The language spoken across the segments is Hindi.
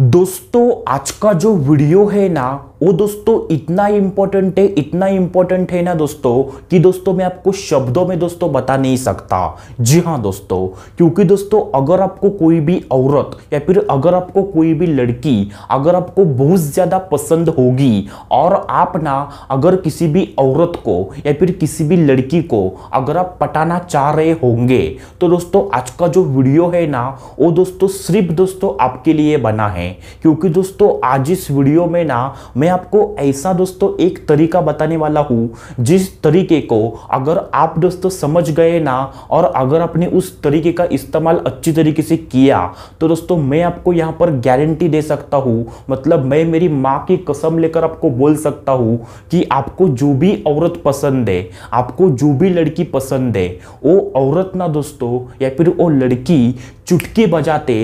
दोस्तों आज का जो वीडियो है ना वो दोस्तों इतना इम्पोर्टेंट है इतना इम्पोर्टेंट है ना दोस्तों कि दोस्तों मैं आपको शब्दों में दोस्तों बता नहीं सकता जी हाँ दोस्तों क्योंकि दोस्तों अगर आपको कोई भी औरत या फिर अगर आपको कोई भी लड़की अगर आपको बहुत ज़्यादा पसंद होगी और आप ना अगर किसी भी औरत को या फिर किसी भी लड़की को अगर आप पटाना चाह रहे होंगे तो दोस्तों आज का जो वीडियो है ना वो दोस्तों सिर्फ दोस्तों आपके लिए बना है है क्योंकि दोस्तों आज इस वीडियो में ना मैं आपको ऐसा दोस्तों एक तरीका बताने वाला हूँ जिस तरीके को अगर आप दोस्तों समझ गए ना और अगर आपने उस तरीके का इस्तेमाल अच्छी तरीके से किया तो दोस्तों मैं आपको यहाँ पर गारंटी दे सकता हूँ मतलब मैं मेरी माँ की कसम लेकर आपको बोल सकता हूँ कि आपको जो भी औरत पसंद है आपको जो भी लड़की पसंद है वो औरत ना दोस्तों या फिर वो लड़की चुटकी बजाते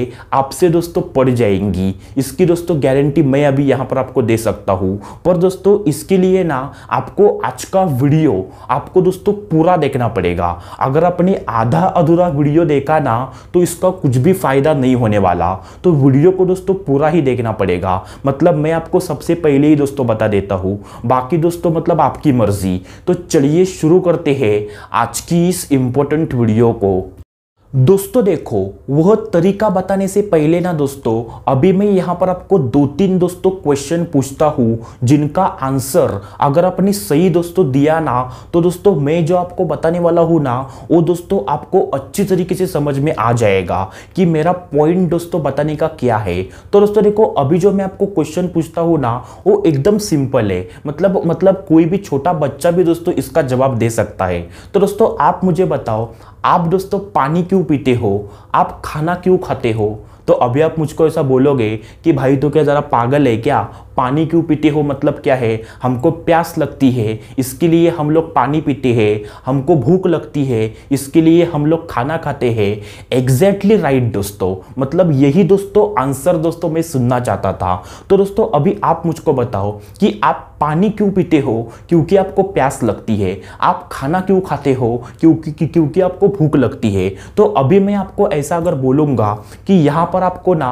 आपसे दोस्तों पड़ जाएंगी नहीं इसकी दोस्तों गारंटी मैं अभी यहाँ पर आपको दे सकता हूँ पर दोस्तों इसके लिए ना आपको आज का वीडियो आपको दोस्तों पूरा देखना पड़ेगा अगर आपने आधा अधूरा वीडियो देखा ना तो इसका कुछ भी फायदा नहीं होने वाला तो वीडियो को दोस्तों पूरा ही देखना पड़ेगा मतलब मैं आपको सबसे पहले ही दोस्तों बता देता हूँ बाकी दोस्तों मतलब आपकी मर्जी तो चलिए शुरू करते हैं आज की इस इम्पोर्टेंट वीडियो को दोस्तों देखो वह तरीका बताने से पहले ना दोस्तों अभी मैं यहाँ पर आपको दो तीन दोस्तों क्वेश्चन पूछता हूँ जिनका आंसर अगर आपने सही दोस्तों दिया ना तो दोस्तों मैं जो आपको बताने वाला हूँ ना वो दोस्तों आपको अच्छी तरीके से समझ में आ जाएगा कि मेरा पॉइंट दोस्तों बताने का क्या है तो दोस्तों देखो अभी जो मैं आपको क्वेश्चन पूछता हूँ ना वो एकदम सिंपल है मतलब मतलब कोई भी छोटा बच्चा भी दोस्तों इसका जवाब दे सकता है तो दोस्तों आप मुझे बताओ आप दोस्तों तो पानी क्यों पीते हो आप खाना क्यों खाते हो तो अभी आप मुझको ऐसा बोलोगे कि भाई तो क्या ज़रा पागल है क्या पानी क्यों पीते हो मतलब क्या है हमको प्यास लगती है इसके लिए हम लोग पानी पीते हैं हमको भूख लगती है इसके लिए हम लोग खाना खाते हैं एग्जैक्टली राइट दोस्तों मतलब यही दोस्तों आंसर दोस्तों मैं सुनना चाहता था तो दोस्तों अभी आप मुझको बताओ कि आप पानी क्यों पीते हो क्योंकि आपको प्यास लगती है आप खाना क्यों खाते हो क्योंकि क्योंकि आपको भूख लगती है तो अभी मैं आपको ऐसा अगर बोलूँगा कि यहाँ पर आपको ना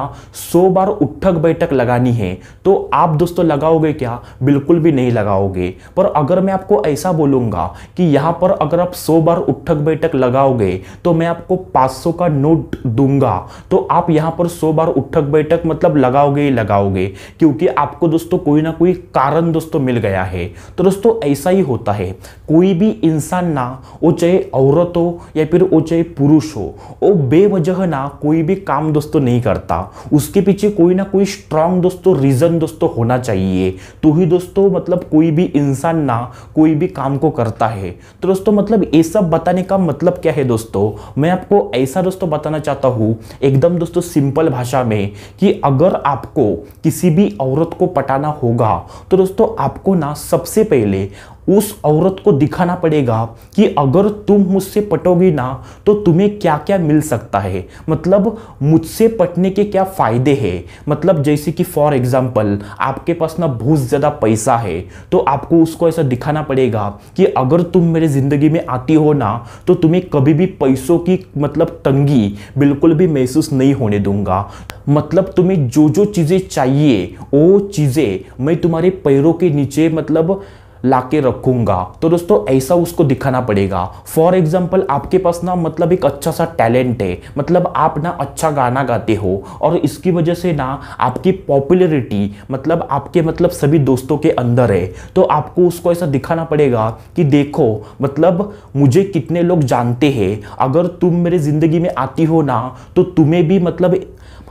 सौ बार उठक बैठक लगानी है तो आप दोस्तों तो लगाओगे क्या बिल्कुल भी नहीं लगाओगे पर अगर मैं आपको ऐसा बोलूँगा कि यहाँ पर अगर आप सौ बार उठक बैठक लगाओगे तो मैं आपको 500 का नोट दूंगा तो आप यहाँ पर सौ बार उठक बैठक मतलब लगाओगे ही लगाओगे क्योंकि आपको दोस्तों कोई ना कोई कारण दोस्तों मिल गया है तो दोस्तों ऐसा ही होता है कोई भी इंसान ना वो चाहे औरत हो या फिर वो चाहे पुरुष हो वो बेवजह ना कोई भी काम दोस्तों नहीं करता उसके पीछे कोई ना कोई स्ट्रांग दोस्तों रीजन दोस्तों होना चाहिए तो ही दोस्तों मतलब कोई भी इंसान ना कोई भी काम को करता है तो दोस्तों मतलब ये सब बताने का मतलब क्या है दोस्तों मैं आपको ऐसा दोस्तों बताना चाहता हूँ एकदम दोस्तों सिंपल भाषा में कि अगर आपको किसी भी औरत को पटाना होगा तो दोस्तों आपको ना सबसे पहले उस औरत को दिखाना पड़ेगा कि अगर तुम मुझसे पटोगी ना तो तुम्हें क्या क्या मिल सकता है मतलब मुझसे पटने के क्या फ़ायदे हैं मतलब जैसे कि फॉर एग्जांपल आपके पास ना बहुत ज़्यादा पैसा है तो आपको उसको ऐसा दिखाना पड़ेगा कि अगर तुम मेरे ज़िंदगी में आती हो ना तो तुम्हें कभी भी पैसों की मतलब तंगी बिल्कुल भी महसूस नहीं होने दूंगा मतलब तुम्हें जो जो चीज़ें चाहिए वो चीज़ें मैं तुम्हारे पैरों के नीचे मतलब लाके रखूंगा तो दोस्तों ऐसा उसको दिखाना पड़ेगा फॉर एग्जाम्पल आपके पास ना मतलब एक अच्छा सा टैलेंट है मतलब आप ना अच्छा गाना गाते हो और इसकी वजह से ना आपकी पॉपुलरिटी मतलब आपके मतलब सभी दोस्तों के अंदर है तो आपको उसको ऐसा दिखाना पड़ेगा कि देखो मतलब मुझे कितने लोग जानते हैं अगर तुम मेरे ज़िंदगी में आती हो ना तो तुम्हें भी मतलब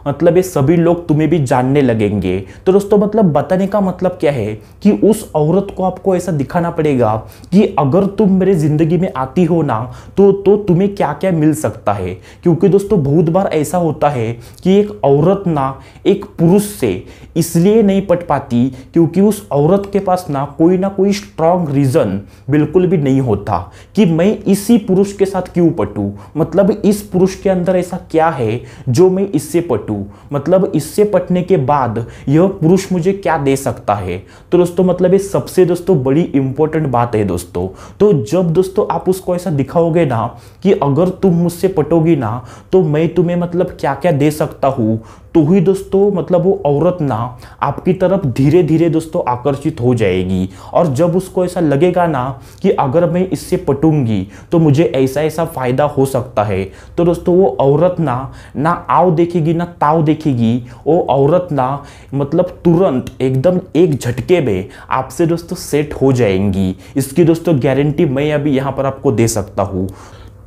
मतलब ये सभी लोग तुम्हें भी जानने लगेंगे तो दोस्तों मतलब बताने का मतलब क्या है कि उस औरत को आपको ऐसा दिखाना पड़ेगा कि अगर तुम मेरे ज़िंदगी में आती हो ना तो तो तुम्हें क्या क्या मिल सकता है क्योंकि दोस्तों बहुत बार ऐसा होता है कि एक औरत ना एक पुरुष से इसलिए नहीं पट पाती क्योंकि उस औरत के पास ना कोई ना कोई स्ट्रांग रीज़न बिल्कुल भी नहीं होता कि मैं इसी पुरुष के साथ क्यों पटूँ मतलब इस पुरुष के अंदर ऐसा क्या है जो मैं इससे पटूँ टू मतलब इससे पटने के बाद यह पुरुष मुझे क्या दे सकता है तो दोस्तों मतलब ये सबसे दोस्तों बड़ी इंपॉर्टेंट बात है दोस्तों तो जब दोस्तों आप उसको ऐसा दिखाओगे ना कि अगर तुम मुझसे पटोगी ना तो मैं तुम्हें मतलब क्या क्या दे सकता हूँ तो ही दोस्तों मतलब वो औरत ना आपकी तरफ धीरे धीरे दोस्तों आकर्षित हो जाएगी और जब उसको ऐसा लगेगा ना कि अगर मैं इससे पटूंगी तो मुझे ऐसा ऐसा फ़ायदा हो सकता है तो दोस्तों वो औरत ना ना आव देखेगी ना ताव देखेगी वो औरत ना मतलब तुरंत एकदम एक झटके में आपसे दोस्तों सेट हो जाएंगी इसकी दोस्तों गारंटी मैं अभी यहाँ पर आपको दे सकता हूँ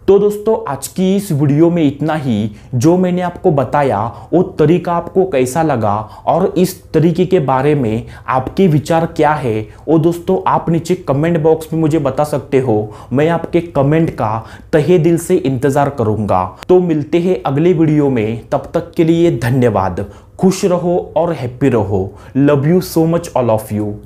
तो दोस्तों आज की इस वीडियो में इतना ही जो मैंने आपको बताया वो तरीका आपको कैसा लगा और इस तरीके के बारे में आपके विचार क्या है वो दोस्तों आप नीचे कमेंट बॉक्स में मुझे बता सकते हो मैं आपके कमेंट का तहे दिल से इंतज़ार करूंगा तो मिलते हैं अगले वीडियो में तब तक के लिए धन्यवाद खुश रहो और हैप्पी रहो love you so much all of you